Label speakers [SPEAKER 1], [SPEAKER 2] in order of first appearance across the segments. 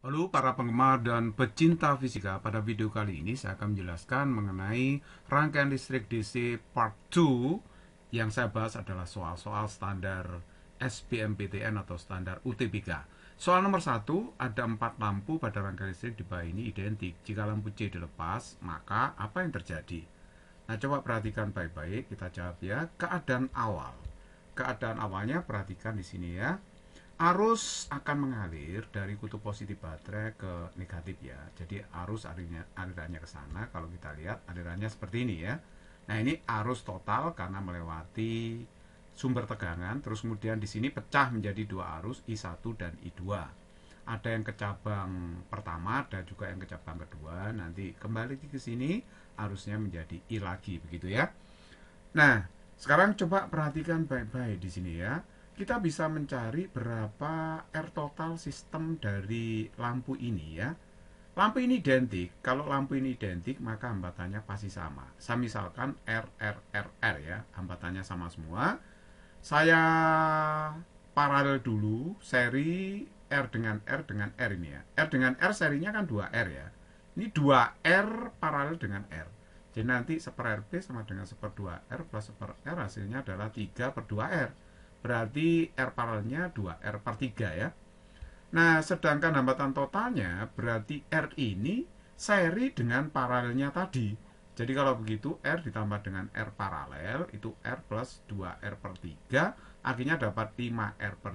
[SPEAKER 1] Halo para penggemar dan pecinta fisika, pada video kali ini saya akan menjelaskan mengenai rangkaian listrik DC part 2 yang saya bahas adalah soal-soal standar SBMPTN atau standar UTBK. Soal nomor 1, ada 4 lampu pada rangkaian listrik di bawah ini identik. Jika lampu C dilepas, maka apa yang terjadi? Nah, coba perhatikan baik-baik, kita jawab ya. Keadaan awal. Keadaan awalnya perhatikan di sini ya arus akan mengalir dari kutub positif baterai ke negatif ya. Jadi arus alirnya, alirannya ke sana kalau kita lihat alirannya seperti ini ya. Nah, ini arus total karena melewati sumber tegangan terus kemudian di sini pecah menjadi dua arus I1 dan I2. Ada yang ke cabang pertama, ada juga yang ke cabang kedua. Nanti kembali ke sini arusnya menjadi I lagi begitu ya. Nah, sekarang coba perhatikan baik-baik di sini ya kita bisa mencari berapa R total sistem dari lampu ini ya. Lampu ini identik, kalau lampu ini identik maka hambatannya pasti sama. Saya misalkan R, R, R, R ya, hambatannya sama semua. Saya paralel dulu seri R dengan R dengan R ini ya. R dengan R serinya kan 2R ya. Ini 2R paralel dengan R. Jadi nanti seper RP sama dengan seper 2R plus seper R hasilnya adalah 3 per 2R berarti R paralelnya 2, R per 3 ya. Nah, sedangkan hambatan totalnya berarti R ini seri dengan paralelnya tadi. Jadi kalau begitu R ditambah dengan R paralel itu R plus 2R per 3 akhirnya dapat 5R per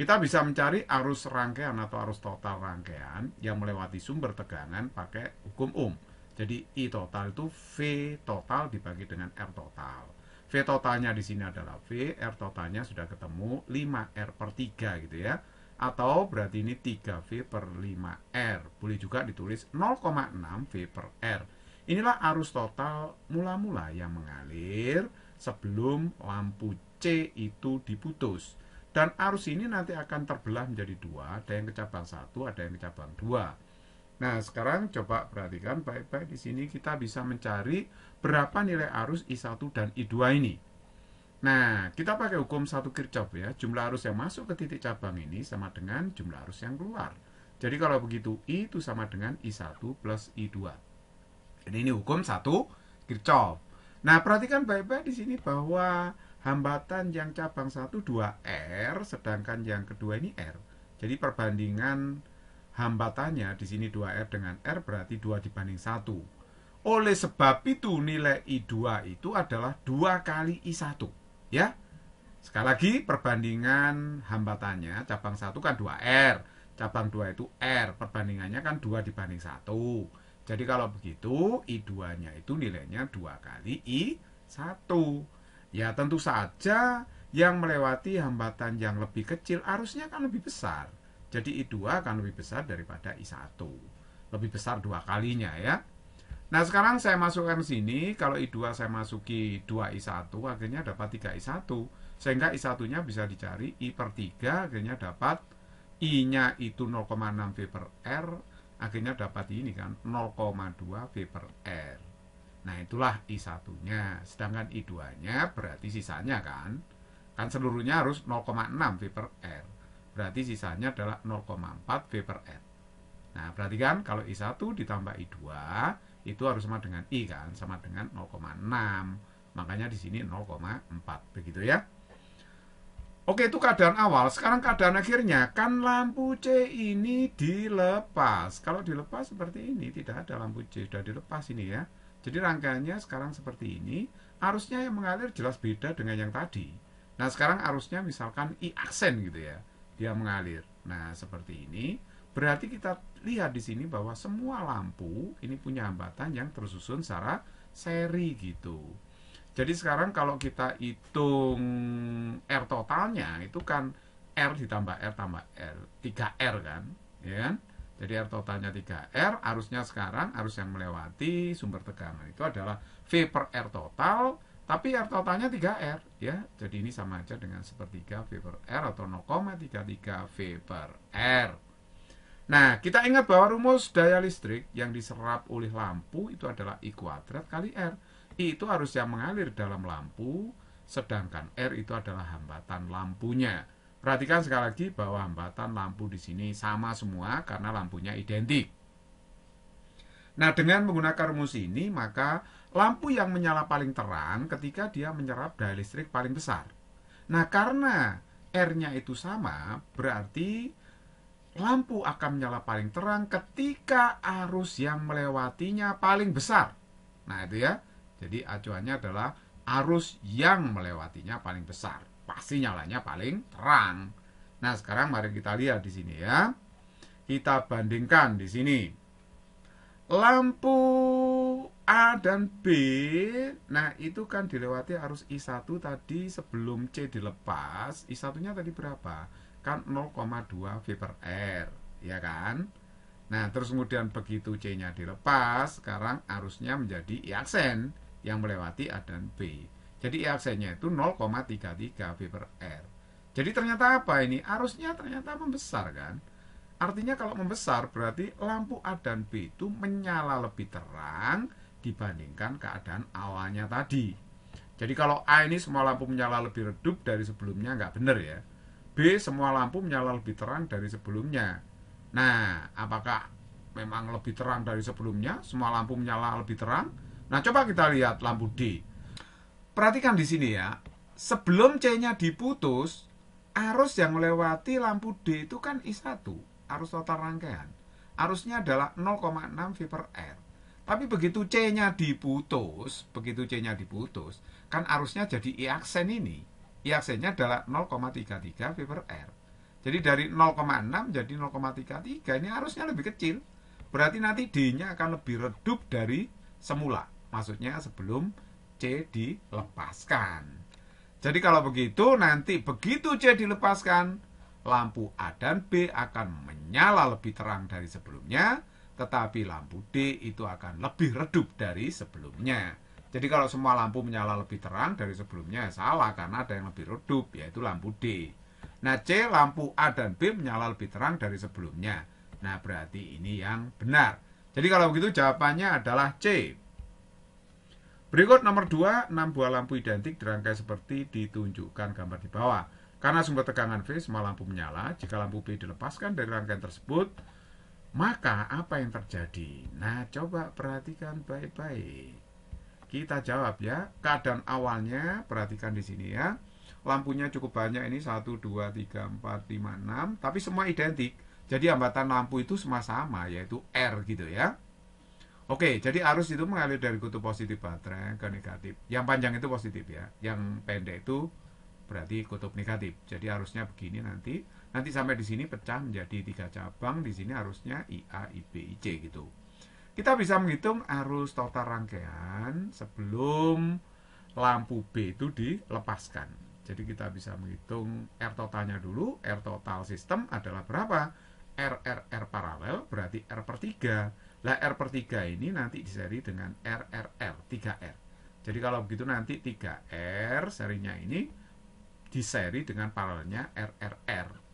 [SPEAKER 1] 3. Kita bisa mencari arus rangkaian atau arus total rangkaian yang melewati sumber tegangan pakai hukum Ohm. Um. Jadi I total itu V total dibagi dengan R total. V totalnya di sini adalah V, R totalnya sudah ketemu 5R per 3 gitu ya. Atau berarti ini 3V per 5R. Boleh juga ditulis 0,6V per R. Inilah arus total mula-mula yang mengalir sebelum lampu C itu diputus. Dan arus ini nanti akan terbelah menjadi dua, ada yang ke cabang satu, ada yang ke cabang dua. Nah, sekarang coba perhatikan baik-baik di sini kita bisa mencari berapa nilai arus I1 dan I2 ini. Nah, kita pakai hukum satu Kirchhoff ya. Jumlah arus yang masuk ke titik cabang ini sama dengan jumlah arus yang keluar. Jadi kalau begitu I itu sama dengan I1 plus I2. Jadi ini hukum satu Kirchhoff. Nah, perhatikan baik-baik di sini bahwa hambatan yang cabang 1 2R sedangkan yang kedua ini R. Jadi perbandingan hambatannya di sini 2R dengan R berarti 2 dibanding 1. Oleh sebab itu nilai I2 itu adalah 2 kali I1. Ya, Sekali lagi perbandingan hambatannya cabang 1 kan 2R, cabang 2 itu R, perbandingannya kan 2 dibanding 1. Jadi kalau begitu I2-nya itu nilainya 2 kali I1. Ya tentu saja yang melewati hambatan yang lebih kecil arusnya kan lebih besar. Jadi I2 akan lebih besar daripada I1. Lebih besar dua kalinya ya. Nah sekarang saya masukkan sini, kalau I2 saya masuki 2 I1, akhirnya dapat 3 I1. Sehingga I1-nya bisa dicari I per 3, akhirnya dapat I-nya itu 0,6 V per R, akhirnya dapat ini kan 0,2 V per R. Nah itulah I1-nya, sedangkan I2-nya berarti sisanya kan, kan seluruhnya harus 0,6 V per R. Berarti sisanya adalah 0,4 V per N. Nah, perhatikan kalau I1 ditambah I2 itu harus sama dengan I kan, sama dengan 0,6. Makanya di sini 0,4 begitu ya. Oke, itu keadaan awal. Sekarang keadaan akhirnya kan lampu C ini dilepas. Kalau dilepas seperti ini tidak ada lampu C sudah dilepas ini ya. Jadi rangkaiannya sekarang seperti ini. Arusnya yang mengalir jelas beda dengan yang tadi. Nah, sekarang arusnya misalkan I aksen gitu ya dia mengalir. Nah, seperti ini. Berarti kita lihat di sini bahwa semua lampu ini punya hambatan yang tersusun secara seri gitu. Jadi sekarang kalau kita hitung R totalnya itu kan R ditambah R tambah R, 3R kan, ya kan? Jadi R totalnya 3R, arusnya sekarang arus yang melewati sumber tegangan itu adalah V per R total tapi R totalnya 3R ya. Jadi ini sama aja dengan sepertiga V per R atau 0,33 V per R. Nah, kita ingat bahwa rumus daya listrik yang diserap oleh lampu itu adalah I kuadrat kali R. I itu arus yang mengalir dalam lampu, sedangkan R itu adalah hambatan lampunya. Perhatikan sekali lagi bahwa hambatan lampu di sini sama semua karena lampunya identik. Nah, dengan menggunakan rumus ini, maka Lampu yang menyala paling terang ketika dia menyerap daya listrik paling besar. Nah, karena R-nya itu sama, berarti lampu akan menyala paling terang ketika arus yang melewatinya paling besar. Nah, itu ya. Jadi acuannya adalah arus yang melewatinya paling besar. Pasti nyalanya paling terang. Nah, sekarang mari kita lihat di sini ya. Kita bandingkan di sini. Lampu A dan B Nah itu kan dilewati arus I1 tadi sebelum C dilepas I1 nya tadi berapa? Kan 0,2 V per R Ya kan? Nah terus kemudian begitu C nya dilepas Sekarang arusnya menjadi I aksen Yang melewati A dan B Jadi I aksennya itu 0,33 V per R Jadi ternyata apa ini? Arusnya ternyata membesar kan? Artinya kalau membesar berarti lampu A dan B itu menyala lebih terang dibandingkan keadaan awalnya tadi. Jadi kalau A ini semua lampu menyala lebih redup dari sebelumnya nggak benar ya. B semua lampu menyala lebih terang dari sebelumnya. Nah, apakah memang lebih terang dari sebelumnya? Semua lampu menyala lebih terang? Nah, coba kita lihat lampu D. Perhatikan di sini ya. Sebelum C-nya diputus, arus yang melewati lampu D itu kan I1, arus total rangkaian. Arusnya adalah 0,6 V per R tapi begitu C-nya diputus, begitu C-nya diputus, kan arusnya jadi I aksen ini. I aksennya adalah 0,33 V per R. Jadi dari 0,6 jadi 0,33 ini arusnya lebih kecil. Berarti nanti D-nya akan lebih redup dari semula. Maksudnya sebelum C dilepaskan. Jadi kalau begitu nanti begitu C dilepaskan, lampu A dan B akan menyala lebih terang dari sebelumnya tetapi lampu D itu akan lebih redup dari sebelumnya. Jadi kalau semua lampu menyala lebih terang dari sebelumnya salah karena ada yang lebih redup yaitu lampu D. Nah C lampu A dan B menyala lebih terang dari sebelumnya. Nah berarti ini yang benar. Jadi kalau begitu jawabannya adalah C. Berikut nomor 2, 6 buah lampu identik dirangkai seperti ditunjukkan gambar di bawah. Karena sumber tegangan V semua lampu menyala, jika lampu B dilepaskan dari rangkaian tersebut, maka apa yang terjadi? Nah, coba perhatikan baik-baik. Kita jawab ya. Keadaan awalnya perhatikan di sini ya. Lampunya cukup banyak ini 1 2 3 4 5 6, tapi semua identik. Jadi hambatan lampu itu semua sama yaitu R gitu ya. Oke, jadi arus itu mengalir dari kutub positif baterai ke negatif. Yang panjang itu positif ya, yang pendek itu berarti kutub negatif. Jadi arusnya begini nanti Nanti sampai di sini pecah menjadi tiga cabang, di sini harusnya IA, IB, IC gitu. Kita bisa menghitung arus total rangkaian sebelum lampu B itu dilepaskan. Jadi kita bisa menghitung R totalnya dulu, R total sistem adalah berapa? R, R, R paralel berarti R per tiga. Lah R per tiga ini nanti diseri dengan R, R, R, 3R. Jadi kalau begitu nanti tiga r serinya ini diseri dengan paralelnya R.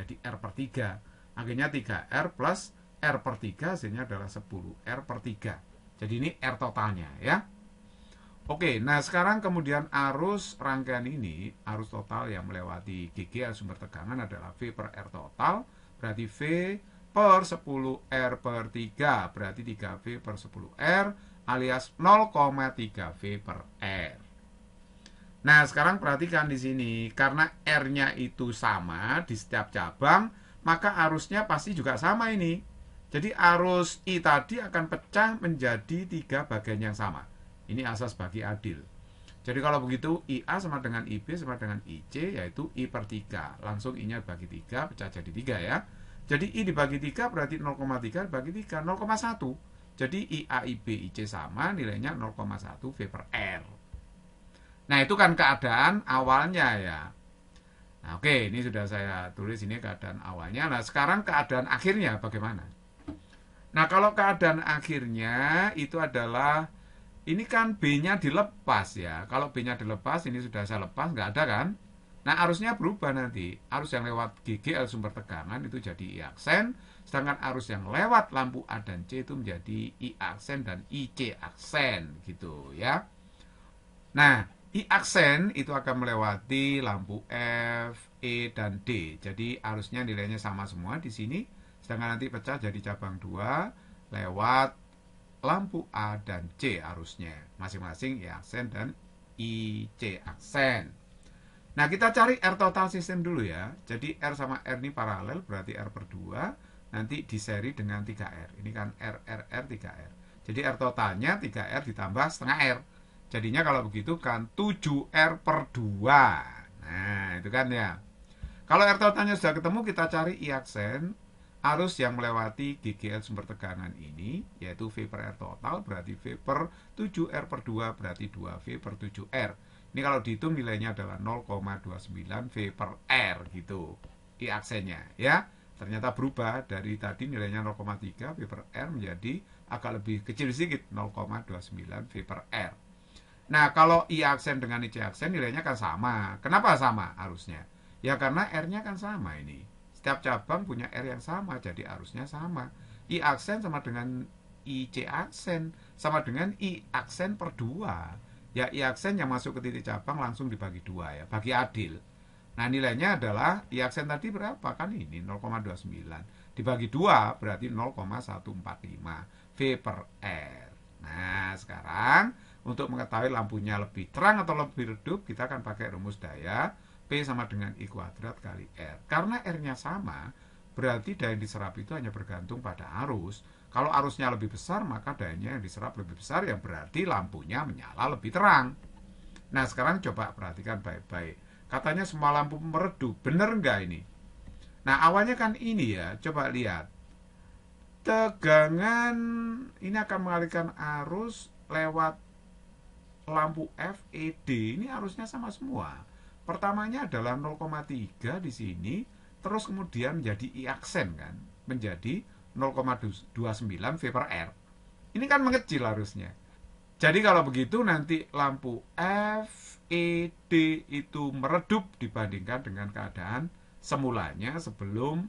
[SPEAKER 1] Jadi R per 3. Akhirnya 3R plus R per 3 hasilnya adalah 10. R per 3. Jadi ini R totalnya ya. Oke, nah sekarang kemudian arus rangkaian ini, arus total yang melewati GG arus sumber tegangan adalah V per R total, berarti V per 10 R per 3, berarti 3V per 10 R alias 0,3 V per R. Nah, sekarang perhatikan di sini, karena R-nya itu sama di setiap cabang, maka arusnya pasti juga sama ini. Jadi arus I tadi akan pecah menjadi tiga bagian yang sama. Ini asas bagi adil. Jadi kalau begitu IA sama dengan IB sama dengan IC yaitu I per 3. Langsung I-nya bagi 3 pecah jadi 3 ya. Jadi I dibagi 3 berarti 0,3 dibagi 3 0,1. Jadi IA IB IC sama nilainya 0,1 V per R. Nah itu kan keadaan awalnya ya. Nah, oke, ini sudah saya tulis ini keadaan awalnya. Nah sekarang keadaan akhirnya bagaimana? Nah kalau keadaan akhirnya itu adalah ini kan B-nya dilepas ya. Kalau B-nya dilepas, ini sudah saya lepas, nggak ada kan? Nah, arusnya berubah nanti. Arus yang lewat GGL sumber tegangan itu jadi I aksen, sedangkan arus yang lewat lampu A dan C itu menjadi I aksen dan IC aksen gitu ya. Nah, I aksen itu akan melewati lampu F, E, dan D. Jadi arusnya nilainya sama semua di sini. Sedangkan nanti pecah jadi cabang 2 lewat lampu A dan C arusnya. Masing-masing I aksen dan I, C aksen. Nah kita cari R total sistem dulu ya. Jadi R sama R ini paralel berarti R per 2. Nanti diseri dengan 3R. Ini kan R, R, R, 3R. Jadi R totalnya 3R ditambah setengah R. Jadinya kalau begitu kan 7R per 2. Nah, itu kan ya. Kalau R totalnya sudah ketemu, kita cari I aksen arus yang melewati GGL sumber tegangan ini, yaitu V per R total, berarti V per 7R per 2, berarti 2V per 7R. Ini kalau dihitung nilainya adalah 0,29 V per R gitu. I aksennya ya. Ternyata berubah dari tadi nilainya 0,3 V per R menjadi agak lebih kecil sedikit 0,29 V per R. Nah, kalau I aksen dengan IC aksen nilainya kan sama. Kenapa sama arusnya? Ya karena R-nya kan sama ini. Setiap cabang punya R yang sama, jadi arusnya sama. I aksen sama dengan IC aksen, sama dengan I aksen per 2. Ya, I aksen yang masuk ke titik cabang langsung dibagi dua ya, bagi adil. Nah, nilainya adalah I aksen tadi berapa? Kan ini 0,29. Dibagi dua berarti 0,145 V per R. Nah, sekarang untuk mengetahui lampunya lebih terang atau lebih redup, kita akan pakai rumus daya P sama dengan I kuadrat kali R. Karena R-nya sama, berarti daya yang diserap itu hanya bergantung pada arus. Kalau arusnya lebih besar, maka dayanya yang diserap lebih besar, yang berarti lampunya menyala lebih terang. Nah, sekarang coba perhatikan baik-baik. Katanya semua lampu meredup, bener nggak ini? Nah, awalnya kan ini ya, coba lihat. Tegangan ini akan mengalirkan arus lewat lampu FED ini harusnya sama semua. Pertamanya adalah 0,3 di sini, terus kemudian menjadi I aksen kan, menjadi 0,29 V per R. Ini kan mengecil harusnya. Jadi kalau begitu nanti lampu FED itu meredup dibandingkan dengan keadaan semulanya sebelum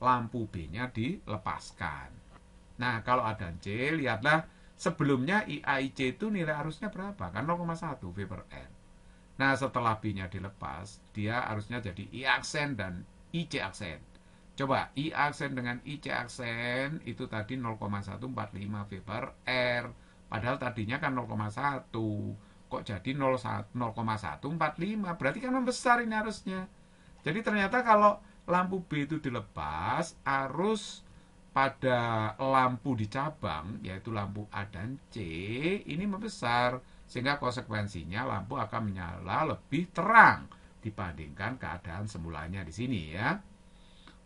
[SPEAKER 1] lampu B-nya dilepaskan. Nah, kalau ada C, lihatlah Sebelumnya e IAIC itu nilai arusnya berapa? Kan 0,1 V per N. Nah setelah B-nya dilepas, dia arusnya jadi I e aksen dan IC aksen. Coba I aksen dengan IC aksen itu tadi 0,145 V per R. Padahal tadinya kan 0,1. Kok jadi 0,145? Berarti kan membesar ini arusnya. Jadi ternyata kalau lampu B itu dilepas, arus pada lampu di cabang, yaitu lampu A dan C, ini membesar, sehingga konsekuensinya lampu akan menyala lebih terang dibandingkan keadaan semulanya di sini ya.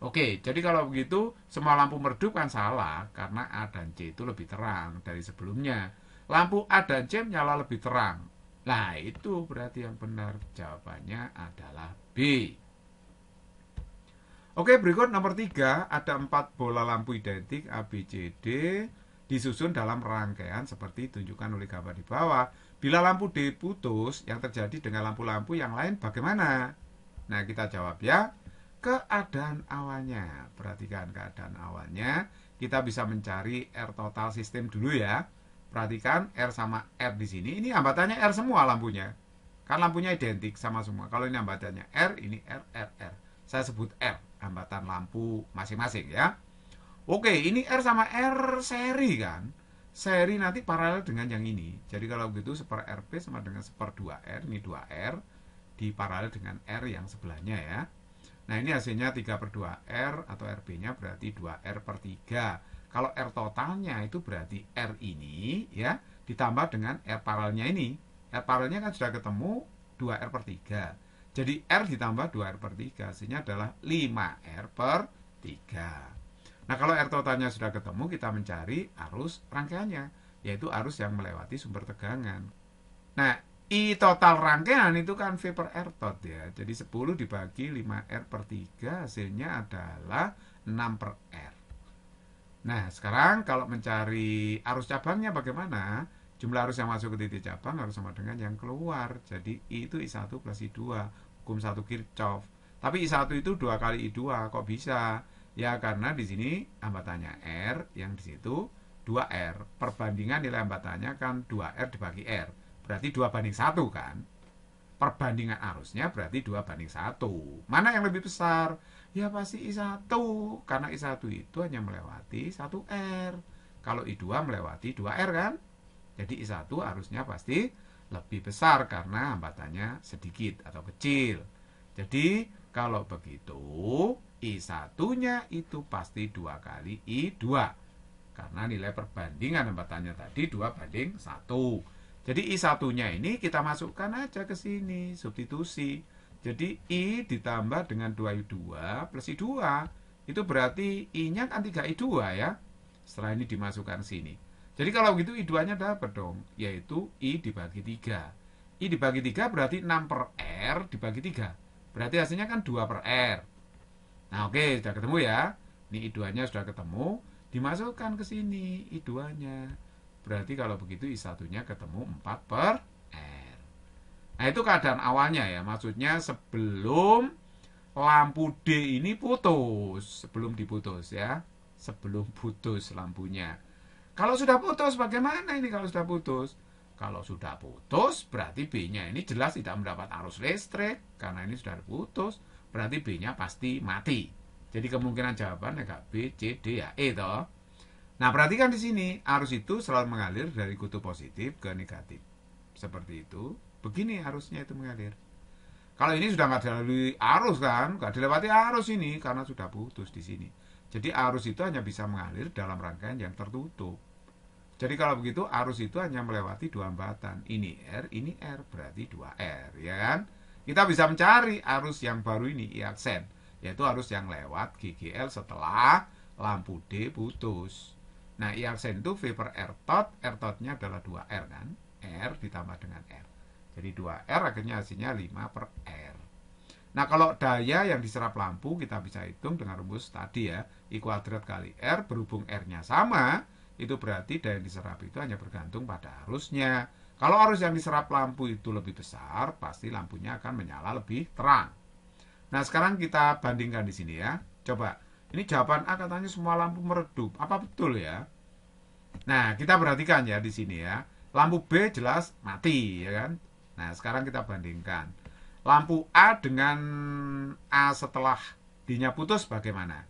[SPEAKER 1] Oke, jadi kalau begitu semua lampu meredup kan salah karena A dan C itu lebih terang dari sebelumnya. Lampu A dan C menyala lebih terang. Nah, itu berarti yang benar jawabannya adalah B. Oke, berikut nomor tiga ada empat bola lampu identik A, disusun dalam rangkaian seperti tunjukkan oleh gambar di bawah. Bila lampu D putus, yang terjadi dengan lampu-lampu yang lain bagaimana? Nah, kita jawab ya. Keadaan awalnya. Perhatikan keadaan awalnya. Kita bisa mencari R total sistem dulu ya. Perhatikan R sama R di sini. Ini hambatannya R semua lampunya. Kan lampunya identik sama semua. Kalau ini hambatannya R, ini R, R, R. Saya sebut R hambatan lampu masing-masing ya. Oke, ini R sama R seri kan. Seri nanti paralel dengan yang ini. Jadi kalau begitu seper RP sama dengan seper 2R, ini 2R di paralel dengan R yang sebelahnya ya. Nah ini hasilnya 3 per 2R atau RB-nya berarti 2R per 3. Kalau R totalnya itu berarti R ini ya ditambah dengan R paralelnya ini. R paralelnya kan sudah ketemu 2R per 3. Jadi R ditambah 2R per 3 Hasilnya adalah 5R per 3 Nah kalau R totalnya sudah ketemu Kita mencari arus rangkaiannya Yaitu arus yang melewati sumber tegangan Nah I total rangkaian itu kan V per R tot ya Jadi 10 dibagi 5R per 3 Hasilnya adalah 6 per R Nah sekarang kalau mencari arus cabangnya bagaimana? Jumlah arus yang masuk ke titik cabang harus sama dengan yang keluar. Jadi I itu I1 plus I2 hukum satu Kirchhoff. Tapi i satu itu dua kali i dua kok bisa? Ya karena di sini hambatannya R, yang di situ dua r Perbandingan nilai hambatannya kan dua r dibagi R. Berarti dua banding satu kan? Perbandingan arusnya berarti dua banding satu Mana yang lebih besar? Ya pasti i satu Karena i satu itu hanya melewati satu r Kalau i dua melewati dua r kan? Jadi i satu arusnya pasti lebih besar karena hambatannya sedikit atau kecil. Jadi kalau begitu I1-nya itu pasti dua kali I2 karena nilai perbandingan hambatannya tadi 2 banding 1. Jadi I1-nya ini kita masukkan aja ke sini, substitusi. Jadi I ditambah dengan 2I2 plus I2. Itu berarti I-nya kan 3I2 ya. Setelah ini dimasukkan sini. Jadi kalau gitu I2-nya dapat dong, yaitu I dibagi 3. I dibagi 3 berarti 6 per R dibagi 3. Berarti hasilnya kan 2 per R. Nah oke, okay, sudah ketemu ya. Ini I2-nya sudah ketemu, dimasukkan ke sini I2-nya. Berarti kalau begitu I1-nya ketemu 4 per R. Nah itu keadaan awalnya ya, maksudnya sebelum lampu D ini putus. Sebelum diputus ya, sebelum putus lampunya. Kalau sudah putus, bagaimana ini kalau sudah putus? Kalau sudah putus, berarti B-nya ini jelas tidak mendapat arus listrik, karena ini sudah putus, berarti B-nya pasti mati. Jadi kemungkinan jawaban negatif B, C, D, ya E toh. Nah, perhatikan di sini, arus itu selalu mengalir dari kutub positif ke negatif. Seperti itu, begini arusnya itu mengalir. Kalau ini sudah nggak dilalui arus kan, nggak dilewati arus ini, karena sudah putus di sini. Jadi arus itu hanya bisa mengalir dalam rangkaian yang tertutup. Jadi kalau begitu arus itu hanya melewati dua hambatan. Ini R, ini R, berarti 2R, ya kan? Kita bisa mencari arus yang baru ini, iaksen, yaitu arus yang lewat GGL setelah lampu D putus. Nah, iaksen itu V per R tot, R totnya adalah 2R kan? R ditambah dengan R. Jadi 2R akhirnya hasilnya 5 per R. Nah kalau daya yang diserap lampu kita bisa hitung dengan rumus tadi ya I kuadrat kali R berhubung R-nya sama itu berarti daya yang diserap itu hanya bergantung pada arusnya. Kalau arus yang diserap lampu itu lebih besar pasti lampunya akan menyala lebih terang. Nah sekarang kita bandingkan di sini ya. Coba ini jawaban A katanya semua lampu meredup. Apa betul ya? Nah kita perhatikan ya di sini ya. Lampu B jelas mati ya kan. Nah sekarang kita bandingkan lampu A dengan A setelah D-nya putus bagaimana?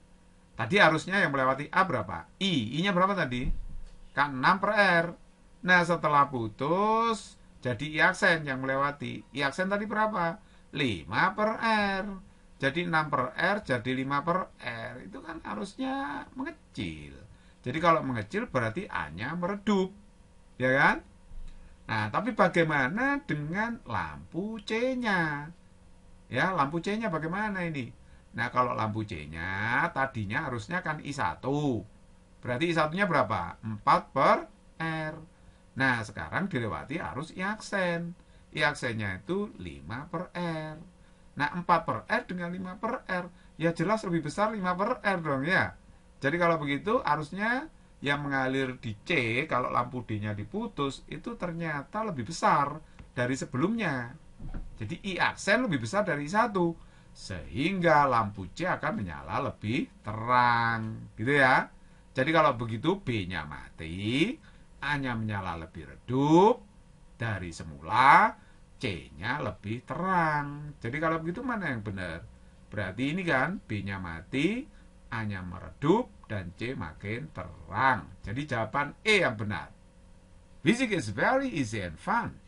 [SPEAKER 1] Tadi arusnya yang melewati A berapa? I. I-nya berapa tadi? Kan 6 per R. Nah, setelah putus, jadi I aksen yang melewati. I aksen tadi berapa? 5 per R. Jadi 6 per R, jadi 5 per R. Itu kan arusnya mengecil. Jadi kalau mengecil berarti A-nya meredup. Ya kan? Nah, tapi bagaimana dengan lampu C-nya? Ya, lampu C-nya bagaimana ini? Nah, kalau lampu C-nya tadinya harusnya kan I1. Berarti I1-nya berapa? 4 per R. Nah, sekarang dilewati arus I aksen. I aksennya itu 5 per R. Nah, 4 per R dengan 5 per R. Ya, jelas lebih besar 5 per R dong ya. Jadi kalau begitu arusnya yang mengalir di C kalau lampu D-nya diputus itu ternyata lebih besar dari sebelumnya. Jadi I aksen lebih besar dari I1 sehingga lampu C akan menyala lebih terang, gitu ya. Jadi kalau begitu B-nya mati, A-nya menyala lebih redup dari semula, C-nya lebih terang. Jadi kalau begitu mana yang benar? Berarti ini kan B-nya mati, A-nya meredup, dan C makin terang. Jadi jawaban E yang benar. Physics is very easy and fun.